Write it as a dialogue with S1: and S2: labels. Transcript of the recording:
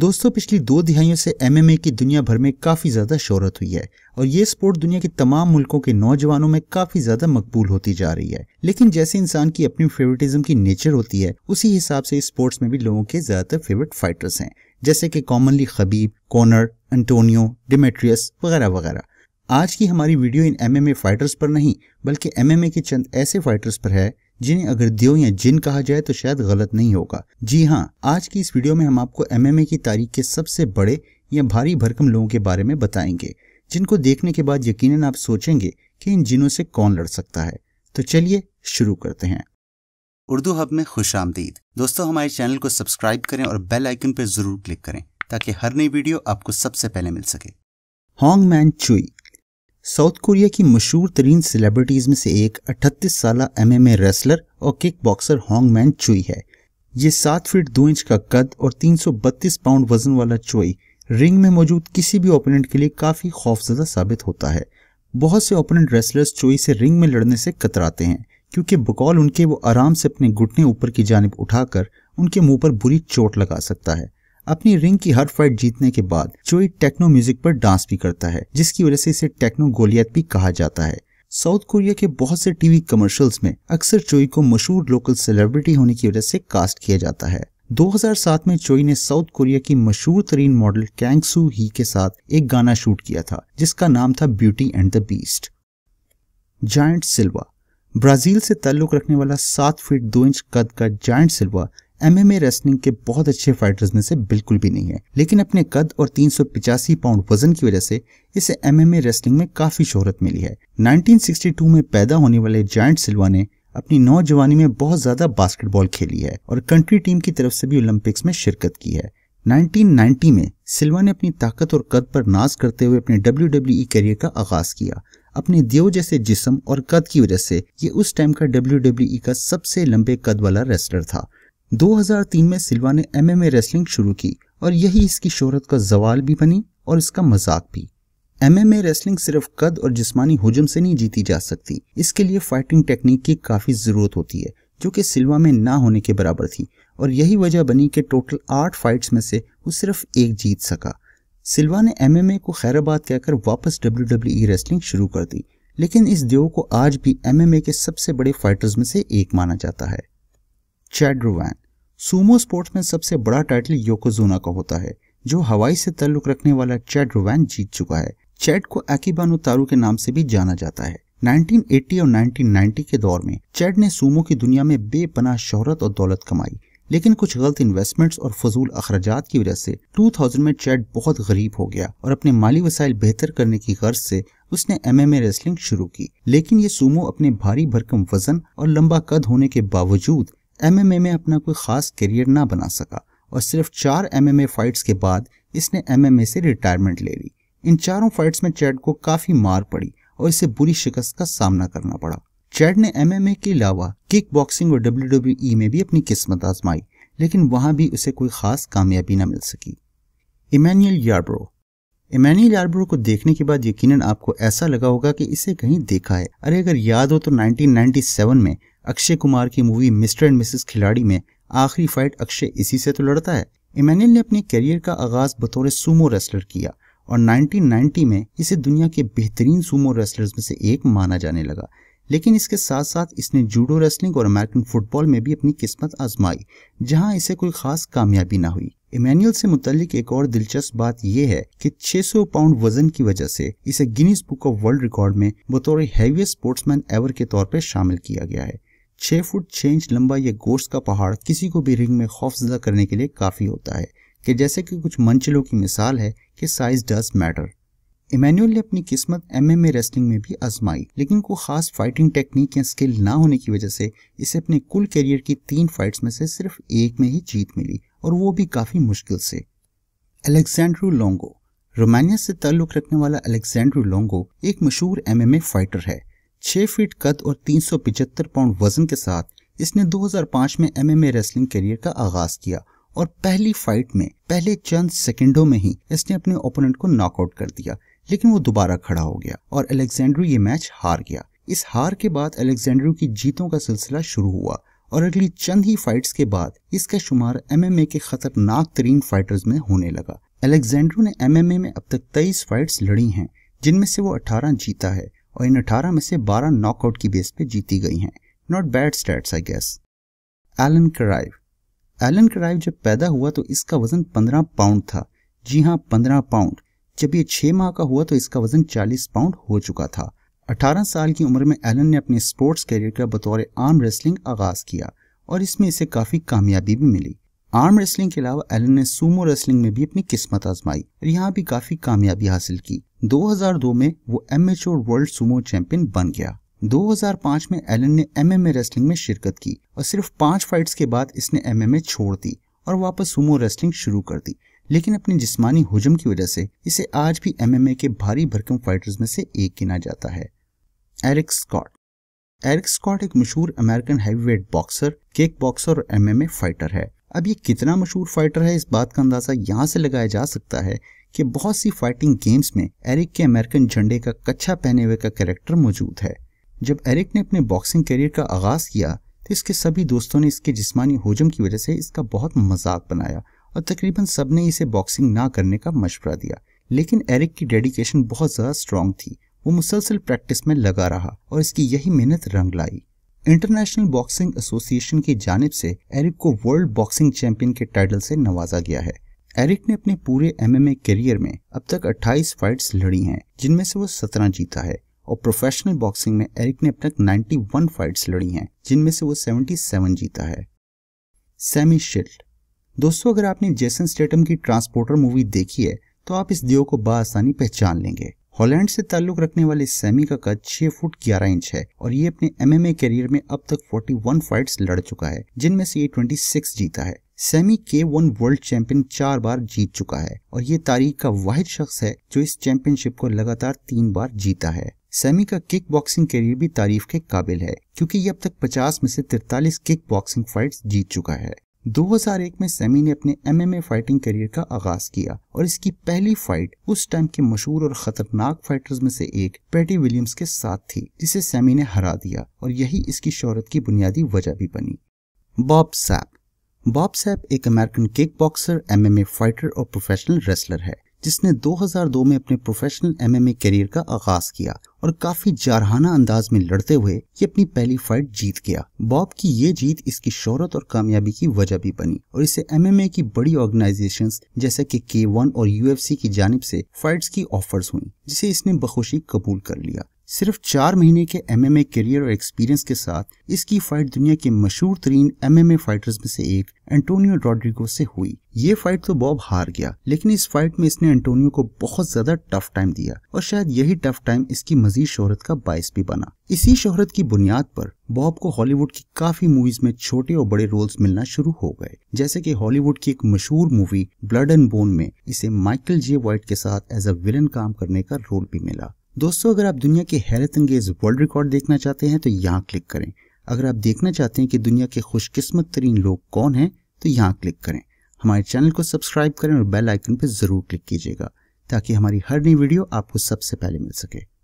S1: दोस्तों पिछली दो दिहाइयों से एमएमए की दुनिया भर में काफ़ी ज़्यादा शोहरत हुई है और ये स्पोर्ट दुनिया के तमाम मुल्कों के नौजवानों में काफ़ी ज़्यादा मकबूल होती जा रही है लेकिन जैसे इंसान की अपनी फेवरेटिज्म की नेचर होती है उसी हिसाब से स्पोर्ट्स में भी लोगों के ज़्यादातर फेवरेट फाइटर्स हैं जैसे कि commonly Khabib Conor Antonio Demetrius वगैरह वगैरह आज की हमारी वीडियो इन एमएमए फाइटर्स पर नहीं बल्कि एमएमए के चंद ऐसे फाइटर्स पर है जिन्हें अगर देव या जिन कहा जाए तो शायद गलत नहीं होगा जी हाँ आज की इस वीडियो में हम आपको एमएमए की तारीख के सबसे बड़े या भारी भरकम लोगों के बारे में बताएंगे जिनको देखने के बाद यकीनन आप सोचेंगे कि इन जिनों से कौन लड़ सकता है तो चलिए शुरू करते हैं उर्दू हब में खुश आमदीद दोस्तों हमारे चैनल को सब्सक्राइब करें और बेल आइकन पर जरूर क्लिक करें ताकि हर नई वीडियो आपको सबसे पहले मिल सके Hong Man Choi South Korea की मशहूर तरीन सेलिब्रिटीज़ में से एक 38 साल एम एम रेसलर और kick boxer Hong Man Choi है ये सात फीट दो इंच का कद और 332 पाउंड वजन वाला चुई रिंग में मौजूद किसी भी ओपोनेंट के लिए काफ़ी खौफजदा साबित होता है बहुत से ओपोनेंट रेसलर्स चोई से रिंग में लड़ने से कतराते हैं क्योंकि बकौल उनके वो आराम से अपने घुटने ऊपर की जानब उठाकर उनके मुंह पर बुरी चोट लगा सकता है अपनी रिंग की हर फाइट जीतने के बाद चोई टेक्नो म्यूजिक पर डांस भी करता है जिसकी वजह से इसे टेक्नो गोलियत भी कहा जाता है साउथ कोरिया के बहुत से टीवी कमर्शियल्स में अक्सर चोई को मशहूर लोकल सेलिब्रिटी होने की वजह से कास्ट किया जाता है 2007 में चोई ने साउथ कोरिया की मशहूर तरीन मॉडल कैंगसू ही के साथ एक गाना शूट किया था जिसका नाम था Beauty and the Beast Giant Silva Brazil से ताल्लुक रखने वाला सात फीट दो इंच कद का जायंट सिल्वा एमएमए रेसलिंग के बहुत अच्छे फाइटर्स में से बिल्कुल भी नहीं है लेकिन अपने कद और तीन पाउंड वजन की वजह से इसे एमएमए रेसलिंग में काफी शोहरत मिली है 1962 में पैदा होने वाले जायंट सिल्वा ने अपनी नौजवानी में बहुत ज्यादा बास्केटबॉल खेली है और कंट्री टीम की तरफ से भी ओलंपिक्स में शिरकत की है 1990 में सिल्वा ने अपनी ताकत और कद पर नाज करते हुए अपने डब्ल्यू करियर e का आगाज किया अपने दियो जैसे जिसम और कद की वजह से ये उस टाइम का डब्ल्यू e का सबसे लंबे कद वाला रेसलर था 2003 में सिल्वा ने एमएमए रेसलिंग शुरू की और यही इसकी शोहरत का जवाल भी बनी और इसका मजाक भी एमएमए रेसलिंग सिर्फ कद और जिस्मानी हजम से नहीं जीती जा सकती इसके लिए फाइटिंग टेक्निक की काफ़ी ज़रूरत होती है जो कि सिल्वा में ना होने के बराबर थी और यही वजह बनी कि टोटल आठ फाइट्स में से वो सिर्फ एक जीत सका सिल्वा ने एमएमए को खैराबाद कहकर वापस डब्ल्यू रेसलिंग e शुरू कर दी लेकिन इस देव को आज भी एमएमए के सबसे बड़े फाइटर्स में से एक माना जाता है चैड्रोवैन सुमो स्पोर्ट्स में सबसे बड़ा टाइटल योकोजूना का होता है जो हवाई से तल्लुक रखने वाला चैट रोवैन जीत चुका है चैट को एकीबानु तारू के नाम से भी जाना जाता है 1980 और 1990 के दौर में चैट ने सुमो की दुनिया में बेपनाह शोहरत और दौलत कमाई लेकिन कुछ गलत इन्वेस्टमेंट्स और फजूल अखराज की वजह से 2000 में चैट बहुत गरीब हो गया और अपने माली वसाइल बेहतर करने की गर्ज से उसने एमएमए रेसलिंग शुरू की लेकिन ये सुमो अपने भारी भरकम वजन और लंबा कद होने के बावजूद एमएमए में अपना कोई खास करियर ना बना सका और सिर्फ चार एमएमए फाइट्स के बाद इसने एमएमए से रिटायरमेंट ले ली इन चारों फाइट्स में चैड को काफी मार पड़ी और इसे बुरी शिकस्त का सामना करना पड़ा चैड ने एमएमए के अलावा किक बॉक्सिंग और डब्ल्यू e में भी अपनी किस्मत आजमाई लेकिन वहां भी उसे कोई खास कामयाबी ना मिल सकी इमैनुअल यार्ब्रो इमैनुअल यार्ब्रो को देखने के बाद यकीनन आपको ऐसा लगा होगा कि इसे कहीं देखा है अरे अगर याद हो तो 1997 में अक्षय कुमार की मूवी मिस्टर एंड मिसेस खिलाड़ी में आखिरी फाइट अक्षय इसी से तो लड़ता है इमैनुअल ने अपने करियर का आगाज बतौर सुमो रेसलर किया और 1990 में इसे दुनिया के बेहतरीन सुमो रेसलर्स में से एक माना जाने लगा लेकिन इसके साथ साथ इसने जूडो रेसलिंग और अमेरिकन फुटबॉल में भी अपनी किस्मत आजमाई जहां इसे कोई खास कामयाबी ना हुई इमैनुअल से मुतलिक एक और दिलचस्प बात यह है कि 600 पाउंड वजन की वजह से इसे Guinness Book of World Record में बतौर हैवीएस्ट स्पोर्ट्समैन एवर के तौर पर शामिल किया गया है छः फुट छः इंच लंबा यह गोश्त का पहाड़ किसी को भी रिंग में खौफजदा करने के लिए काफ़ी होता है कि जैसे कि कुछ मंचलों की मिसाल है कि साइज डज मैटर इमैनुअल ने अपनी किस्मत एमएमए रेसलिंग में भी आजमाई लेकिन कोई खास फाइटिंग टेक्निक या स्किल ना होने की वजह से इसे अपने कुल करियर की तीन फाइट्स में से सिर्फ एक में ही जीत मिली और वो भी काफ़ी मुश्किल से अलेक्जेंड्रो लोंगो रोमानिया से ताल्लुक़ रखने वाला अलेक्जेंड्रो लोंगो एक मशहूर एमएमए फाइटर है छह फीट कद और तीन सौ पिचहत्तर पाउंड वजन के साथ इसने 2005 में एमएमए रेसलिंग करियर का आगाज किया और पहली फाइट में पहले चंद सेकंडों में ही इसने अपने ओपोनेंट को नॉकआउट कर दिया लेकिन वो दोबारा खड़ा हो गया और अलेक्जेंड्रू ये मैच हार गया इस हार के बाद अलेक्जेंड्रू की जीतों का सिलसिला शुरू हुआ और अगली चंद ही फाइट्स के बाद इसका शुमार एमएमए के खतरनाक तरीन फाइटर्स में होने लगा अलेक्जेंड्रू ने एमएमए में अब तक तेईस फाइट्स लड़ी हैं जिनमें से वो 18 जीता है और इन 18 में से 12 नॉकआउट की बेस पे जीती गई हैं not bad stats I guess Alan Karaev Alan Karaev जब पैदा हुआ तो इसका वजन 15 पाउंड था जी हाँ 15 पाउंड जब ये छः माह का हुआ तो इसका वजन 40 पाउंड हो चुका था 18 साल की उम्र में एलन ने अपने स्पोर्ट्स करियर का बतौर आर्म रेसलिंग आगाज किया और इसमें इसे काफ़ी कामयाबी भी मिली आर्म रेसलिंग के अलावा एलन ने सूमो रेसलिंग में भी अपनी किस्मत आजमाई और यहाँ भी काफ़ी कामयाबी हासिल की 2002 में वो एम वर्ल्ड सुमो चैंपियन बन गया 2005 में एलन ने एमएमए रेसलिंग में शिरकत की और सिर्फ पांच फाइट्स के बाद इसने एमएमए छोड़ दी और वापस सुमो रेसलिंग शुरू कर दी लेकिन अपनी जिस्मानी हुजम की वजह से इसे आज भी एमएमए के भारी भरकम फाइटर्स में से एक गिना जाता है एरिक स्कॉट एरिक स्कॉट एक मशहूर American heavyweight boxer kick boxer और एमएमए फाइटर है अब ये कितना मशहूर फाइटर है इस बात का अंदाजा यहाँ से लगाया जा सकता है कि बहुत सी फाइटिंग गेम्स में एरिक के अमेरिकन झंडे का कच्चा पहने हुए का कैरेक्टर मौजूद है जब एरिक ने अपने बॉक्सिंग करियर का आगाज किया तो इसके सभी दोस्तों ने इसके जिसमानी हजम की वजह से इसका बहुत मजाक बनाया और तकरीबन सब ने इसे बॉक्सिंग ना करने का मशवरा दिया लेकिन एरिक की डेडिकेशन बहुत ज़्यादा स्ट्रांग थी वो मुसलसल प्रैक्टिस में लगा रहा और इसकी यही मेहनत रंग लाई इंटरनेशनल बॉक्सिंग एसोसिएशन की जानब से एरिक को वर्ल्ड बॉक्सिंग चैंपियन के टाइटल से नवाजा गया है एरिक ने अपने पूरे एमएमए करियर में अब तक 28 फाइट्स लड़ी हैं जिनमें से वो 17 जीता है और प्रोफेशनल बॉक्सिंग में एरिक ने अब तक 91 फाइट्स लड़ी हैं जिनमें से वो 77 जीता है सेमी शिल्ड दोस्तों अगर आपने जेसन स्टेटम की ट्रांसपोर्टर मूवी देखी है तो आप इस दियो को बसानी पहचान लेंगे हॉलैंड से ताल्लुक रखने वाले सेमी का कद 6 फुट 11 इंच है और ये अपने एमएमए करियर में अब तक 41 फाइट्स लड़ चुका है जिनमें से ये 26 जीता है सेमी के वन वर्ल्ड चैंपियन चार बार जीत चुका है और ये तारीख का वाहिद शख्स है जो इस चैंपियनशिप को लगातार तीन बार जीता है सेमी का किक बॉक्सिंग करियर भी तारीफ के काबिल है क्योंकि ये अब तक 50 में से 43 किक बॉक्सिंग फाइट जीत चुका है 2001 में सेमी ने अपने एमएमए फाइटिंग करियर का आगाज किया और इसकी पहली फाइट उस टाइम के मशहूर और खतरनाक फाइटर्स में से एक पेटी विलियम्स के साथ थी जिसे सेमी ने हरा दिया और यही इसकी शोहरत की बुनियादी वजह भी बनी बॉब सैप बॉब सैप एक American kick boxer MMA fighter और प्रोफेशनल रेसलर है जिसने 2002 में अपने प्रोफेशनल एमएमए करियर का आगाज किया और काफी जारहाना अंदाज में लड़ते हुए ये अपनी पहली फाइट जीत गया बॉब की ये जीत इसकी शोहरत और कामयाबी की वजह भी बनी और इसे एमएमए की बड़ी ऑर्गेनाइजेशंस जैसे कि के वन और यूएफसी की जानब से फाइट्स की ऑफर्स हुई जिसे इसने बखुशी कबूल कर लिया सिर्फ चार महीने के एमएमए करियर और एक्सपीरियंस के साथ इसकी फाइट दुनिया के मशहूर तरीन एमएमए फाइटर्स में से एक एंटोनियो रॉड्रिगो से हुई ये फाइट तो बॉब हार गया लेकिन इस फाइट में इसने एंटोनियो को बहुत ज्यादा टफ टाइम दिया और शायद यही टफ टाइम इसकी मजीद शोहरत का बायस भी बना इसी शोहरत की बुनियाद पर बॉब को हॉलीवुड की काफी मूवीज में छोटे और बड़े रोल्स मिलना शुरू हो गए जैसे कि हॉलीवुड की एक मशहूर मूवी ब्लड एंड बोन में इसे माइकल जे वाइट के साथ एज अ विलन काम करने का रोल भी मिला दोस्तों अगर आप दुनिया के हैरत अंगेज वर्ल्ड रिकॉर्ड देखना चाहते हैं तो यहाँ क्लिक करें अगर आप देखना चाहते हैं कि दुनिया के खुशकिस्मत तरीन लोग कौन हैं तो यहाँ क्लिक करें हमारे चैनल को सब्सक्राइब करें और बेल आइकन पर ज़रूर क्लिक कीजिएगा ताकि हमारी हर नई वीडियो आपको सबसे पहले मिल सके